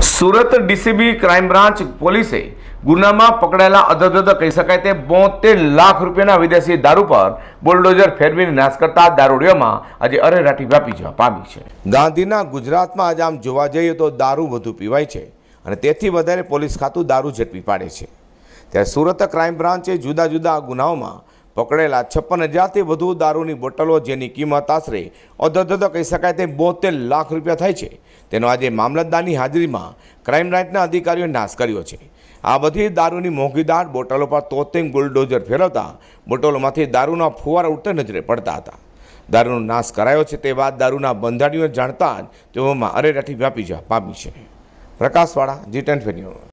Surat DCB crime branch પોલીસે ગુનામાં પકડાયેલા અધધ કહી શકાય તે બોતેર લાખ રૂપિયાના વિદેશી દારૂ પર બુલડોઝર ફેરવીને નાશ કરતા દારૂડીઓમાં આજે અરેરાટી વ્યાપી જવા પામી છે ગાંધીના ગુજરાતમાં આજે આમ જોવા જઈએ તો દારૂ વધુ પીવાય છે અને તેથી વધારે પોલીસ ખાતું દારૂ ઝડપી પાડે છે ત્યારે સુરત ક્રાઇમ બ્રાન્ચે જુદા જુદા ગુનાઓમાં પકડેલા છપ્પન હજારથી વધુ દારૂની બોટલો જેની કિંમત આશરે અધધધ કહી શકાય તે બોતેર લાખ રૂપિયા થાય છે તેનો આજે મામલતદારની હાજરીમાં ક્રાઇમ બ્રાન્ચના અધિકારીઓએ નાશ કર્યો છે આ બધી દારૂની મોંઘીદાર બોટલો પર તોતેંગ બુલડોઝર ફેરવતા બોટલોમાંથી દારૂના ફુવારા ઉડતા નજરે પડતા હતા દારૂનો નાશ કરાયો છે તે બાદ દારૂના બંધાણીઓ જાણતા જ તેઓમાં અરેરાઠી વ્યાપી જવા પામી છે પ્રકાશવાળા જી ટેન્ટ